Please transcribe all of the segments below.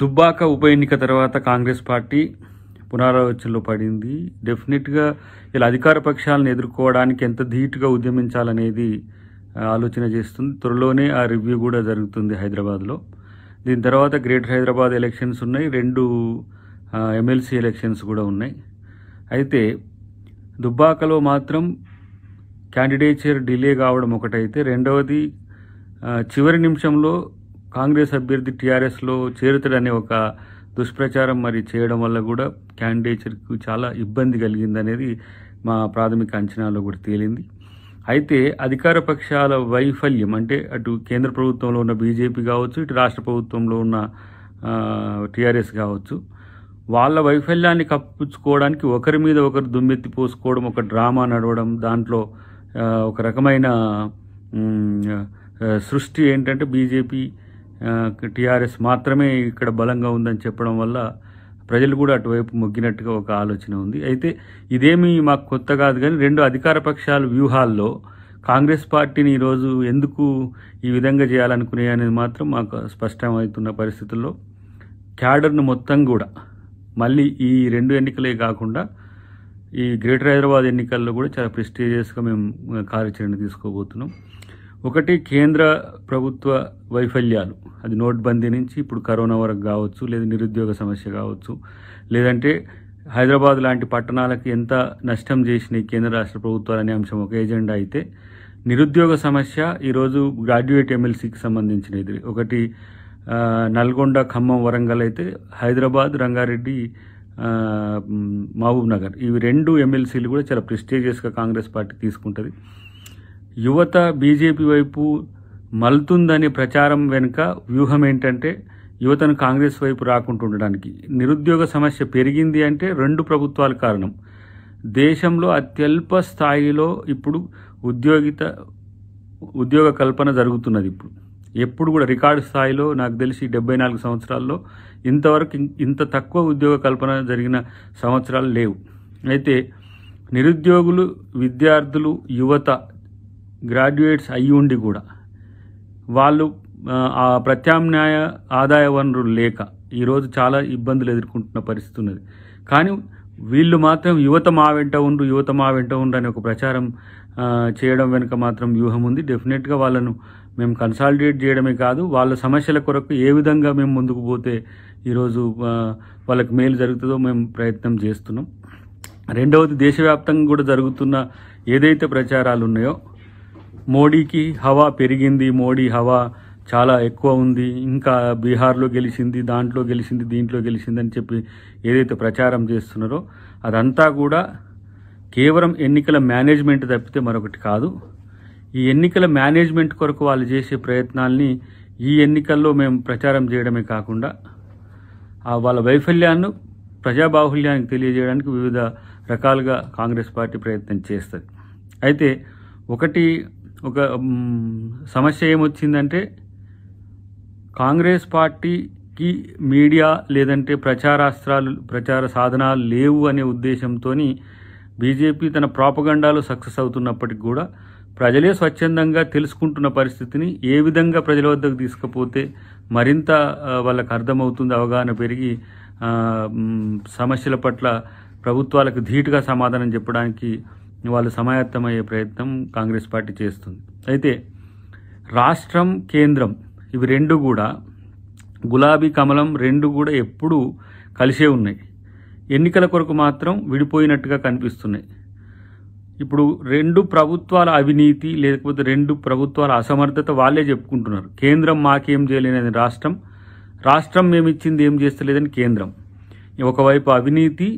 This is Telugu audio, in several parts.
దుబ్బాక ఉప ఎన్నిక తర్వాత కాంగ్రెస్ పార్టీ పునరాలోచనలో పడింది డెఫినెట్గా ఇలా అధికార పక్షాలను ఎదుర్కోవడానికి ఎంత ధీటుగా ఉద్యమించాలనేది ఆలోచన చేస్తుంది త్వరలోనే ఆ రివ్యూ కూడా జరుగుతుంది హైదరాబాద్లో దీని తర్వాత గ్రేటర్ హైదరాబాద్ ఎలక్షన్స్ ఉన్నాయి రెండు ఎమ్మెల్సీ ఎలక్షన్స్ కూడా ఉన్నాయి అయితే దుబ్బాకలో మాత్రం క్యాండిడేచర్ డిలే కావడం ఒకటైతే రెండవది చివరి నిమిషంలో కాంగ్రెస్ అభ్యర్థి టీఆర్ఎస్లో చేరుతాడనే ఒక దుష్ప్రచారం మరి చేయడం వల్ల కూడా క్యాండిడేచర్కు చాలా ఇబ్బంది కలిగింది అనేది మా ప్రాథమిక అంచనాలో కూడా తేలింది అయితే అధికార పక్షాల వైఫల్యం అంటే అటు కేంద్ర ప్రభుత్వంలో ఉన్న బీజేపీ కావచ్చు ఇటు రాష్ట్ర ప్రభుత్వంలో ఉన్న టీఆర్ఎస్ కావచ్చు వాళ్ళ వైఫల్యాన్ని కప్పించుకోవడానికి ఒకరి మీద ఒకరు దుమ్మెత్తి పోసుకోవడం ఒక డ్రామా నడవడం దాంట్లో ఒక రకమైన సృష్టి ఏంటంటే బీజేపీ టీఆర్ఎస్ మాత్రమే ఇక్కడ బలంగా ఉందని చెప్పడం వల్ల ప్రజలు కూడా అటువైపు మొగ్గినట్టుగా ఒక ఆలోచన ఉంది అయితే ఇదేమీ మాకు కొత్త కాదు కానీ రెండు అధికార పక్షాల వ్యూహాల్లో కాంగ్రెస్ పార్టీని ఈరోజు ఎందుకు ఈ విధంగా చేయాలనుకునే అనేది మాత్రం మాకు స్పష్టమవుతున్న పరిస్థితుల్లో క్యాడర్ను మొత్తం కూడా మళ్ళీ ఈ రెండు ఎన్నికలే కాకుండా ఈ గ్రేటర్ హైదరాబాద్ ఎన్నికల్లో కూడా చాలా ప్రెస్టీజియస్గా మేము కార్యాచరణ తీసుకోబోతున్నాం ఒకటి కేంద్ర ప్రభుత్వ వైఫల్యాలు అది నోట్బందీ నుంచి ఇప్పుడు కరోనా వరకు కావచ్చు లేదా నిరుద్యోగ సమస్య కావచ్చు లేదంటే హైదరాబాద్ లాంటి పట్టణాలకు ఎంత నష్టం చేసినాయి కేంద్ర రాష్ట్ర ప్రభుత్వాలు అనే అంశం ఒక ఏజెండా అయితే నిరుద్యోగ సమస్య ఈరోజు గ్రాడ్యుయేట్ ఎమ్మెల్సీకి సంబంధించినది ఒకటి నల్గొండ ఖమ్మం వరంగల్ అయితే హైదరాబాద్ రంగారెడ్డి మహబూబ్ నగర్ ఇవి రెండు ఎమ్మెల్సీలు కూడా చాలా ప్రెస్టీజియస్గా కాంగ్రెస్ పార్టీ తీసుకుంటుంది యువత బీజేపీ వైపు మలుతుందనే ప్రచారం వెనుక వ్యూహం ఏంటంటే యువతను కాంగ్రెస్ వైపు రాకుంటుండడానికి నిరుద్యోగ సమస్య పెరిగింది అంటే రెండు ప్రభుత్వాలు కారణం దేశంలో అత్యల్ప స్థాయిలో ఇప్పుడు ఉద్యోగిత ఉద్యోగ కల్పన జరుగుతున్నది ఇప్పుడు ఎప్పుడు కూడా రికార్డు స్థాయిలో నాకు తెలిసి డెబ్బై నాలుగు సంవత్సరాల్లో ఇంతవరకు ఇంత తక్కువ ఉద్యోగ కల్పన జరిగిన సంవత్సరాలు లేవు అయితే నిరుద్యోగులు విద్యార్థులు యువత గ్రాడ్యుయేట్స్ అయి ఉండి కూడా వాళ్ళు ఆ ప్రత్యామ్నాయ ఆదాయ వనరులు లేక ఈరోజు చాలా ఇబ్బందులు ఎదుర్కొంటున్న పరిస్థితి ఉన్నది కానీ వీళ్ళు మాత్రం యువత మా వెంట ఉండు యువత మా వెంట ఉండు అనే ఒక ప్రచారం చేయడం వెనుక మాత్రం వ్యూహం ఉంది డెఫినెట్గా వాళ్ళను మేము కన్సాలిడేట్ చేయడమే కాదు వాళ్ళ సమస్యల కొరకు ఏ విధంగా మేము ముందుకు పోతే ఈరోజు వాళ్ళకి మేలు జరుగుతుందో మేము ప్రయత్నం చేస్తున్నాం రెండవది దేశవ్యాప్తంగా కూడా జరుగుతున్న ఏదైతే ప్రచారాలు ఉన్నాయో మోడీకి హవా పెరిగింది మోడీ హవా చాలా ఎక్కువ ఉంది ఇంకా బీహార్లో గెలిచింది దాంట్లో గెలిచింది దీంట్లో గెలిచింది అని చెప్పి ఏదైతే ప్రచారం చేస్తున్నారో అదంతా కూడా కేవలం ఎన్నికల మేనేజ్మెంట్ తప్పితే మరొకటి కాదు ఈ ఎన్నికల మేనేజ్మెంట్ కొరకు వాళ్ళు చేసే ప్రయత్నాల్ని ఈ ఎన్నికల్లో మేము ప్రచారం చేయడమే కాకుండా వాళ్ళ వైఫల్యాన్ని ప్రజాబాహుల్యానికి తెలియజేయడానికి వివిధ రకాలుగా కాంగ్రెస్ పార్టీ ప్రయత్నం చేస్తుంది అయితే ఒకటి ఒక సమస్య ఏమొచ్చిందంటే కాంగ్రెస్ పార్టీకి మీడియా లేదంటే ప్రచారాస్త్రాలు ప్రచార సాధనాలు లేవు అనే ఉద్దేశంతో బీజేపీ తన ప్రాపగండాలు సక్సెస్ అవుతున్నప్పటికి కూడా ప్రజలే స్వచ్ఛందంగా తెలుసుకుంటున్న పరిస్థితిని ఏ విధంగా ప్రజల వద్దకు తీసుకుపోతే మరింత వాళ్ళకు అర్థమవుతుంది అవగాహన పెరిగి సమస్యల పట్ల ప్రభుత్వాలకు ధీటుగా సమాధానం చెప్పడానికి వాళ్ళు సమాయత్తమయ్యే ప్రయత్నం కాంగ్రెస్ పార్టీ చేస్తుంది అయితే రాష్ట్రం కేంద్రం ఇవి రెండు కూడా గులాబీ కమలం రెండు కూడా ఎప్పుడూ కలిసే ఉన్నాయి ఎన్నికల కొరకు మాత్రం విడిపోయినట్టుగా కనిపిస్తున్నాయి ఇప్పుడు రెండు ప్రభుత్వాల అవినీతి లేకపోతే రెండు ప్రభుత్వాల అసమర్థత వాళ్ళే చెప్పుకుంటున్నారు కేంద్రం మాకేం చేయలేదని రాష్ట్రం రాష్ట్రం మేము ఇచ్చింది ఏం చేస్తలేదని కేంద్రం ఒకవైపు అవినీతి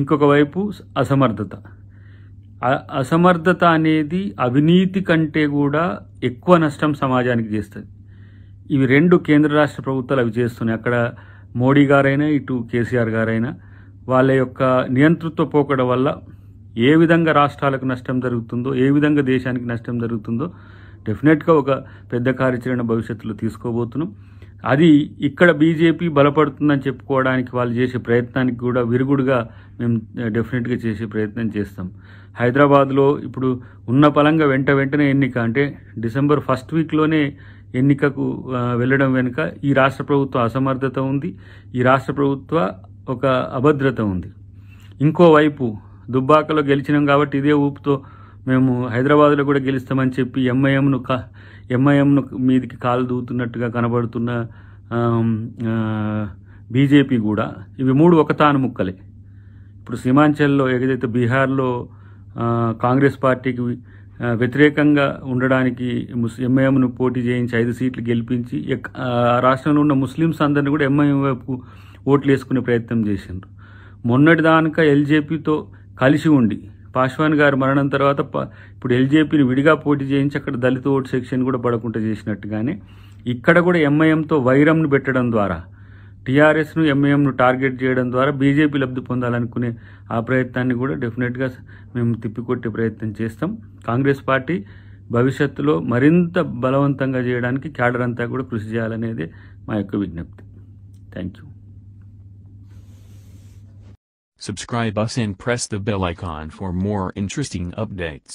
ఇంకొక వైపు అసమర్థత అసమర్థత అనేది అవినీతి కంటే కూడా ఎక్కువ నష్టం సమాజానికి చేస్తుంది ఇవి రెండు కేంద్ర రాష్ట్ర ప్రభుత్వాలు అవి చేస్తున్నాయి అక్కడ మోడీ గారైనా ఇటు కేసీఆర్ గారైనా వాళ్ళ యొక్క నియంతృత్వ పోకడ వల్ల ఏ విధంగా రాష్ట్రాలకు నష్టం జరుగుతుందో ఏ విధంగా దేశానికి నష్టం జరుగుతుందో డెఫినెట్గా ఒక పెద్ద కార్యాచరణ భవిష్యత్తులో తీసుకోబోతున్నాం అది ఇక్కడ బీజేపీ బలపడుతుందని చెప్పుకోవడానికి వాళ్ళు చేసే ప్రయత్నానికి కూడా విరుగుడుగా మేము డెఫినెట్గా చేసే ప్రయత్నం చేస్తాం హైదరాబాద్లో ఇప్పుడు ఉన్న పలంగా వెంట వెంటనే ఎన్నిక అంటే డిసెంబర్ ఫస్ట్ వీక్లోనే ఎన్నికకు వెళ్ళడం వెనుక ఈ రాష్ట్ర ప్రభుత్వ అసమర్థత ఉంది ఈ రాష్ట్ర ప్రభుత్వ ఒక అభద్రత ఉంది ఇంకోవైపు దుబ్బాకలో గెలిచినాం కాబట్టి ఇదే ఊపుతో మేము హైదరాబాద్లో కూడా గెలుస్తామని చెప్పి ఎంఐఎంను కా ఎంఐఎంను మీదికి కాలు దూతున్నట్టుగా కనబడుతున్న బీజేపీ కూడా ఇవి మూడు ఒక తాను ముక్కలే ఇప్పుడు సీమాంచల్లో ఏదైతే బీహార్లో కాంగ్రెస్ పార్టీకి వ్యతిరేకంగా ఉండడానికి ఎంఐఎంను పోటీ చేయించి ఐదు సీట్లు గెలిపించి రాష్ట్రంలో ఉన్న ముస్లిమ్స్ అందరిని కూడా ఎంఐఎం వైపు ఓట్లు వేసుకునే ప్రయత్నం చేసిండ్రు మొన్నటి దానిక ఎల్జేపీతో కలిసి ఉండి పాశ్వాన్ గారి మరణం తర్వాత ఇప్పుడు ఎల్జేపీని విడిగా పోటీ చేయించి అక్కడ దళిత ఓటు సెక్షన్ కూడా పడకుండా చేసినట్టుగానే ఇక్కడ కూడా ఎంఐఎంతో వైరంను పెట్టడం ద్వారా టీఆర్ఎస్ను ఎంఏఎంను టార్గెట్ చేయడం ద్వారా బీజేపీ లబ్ధి పొందాలనుకునే ఆ ప్రయత్నాన్ని కూడా డెఫినెట్గా మేము తిప్పికొట్టే ప్రయత్నం చేస్తాం కాంగ్రెస్ పార్టీ భవిష్యత్తులో మరింత బలవంతంగా చేయడానికి క్యాడర్ అంతా కూడా కృషి చేయాలనేది మా యొక్క విజ్ఞప్తి thank you Subscribe us and press the bell icon for more interesting updates.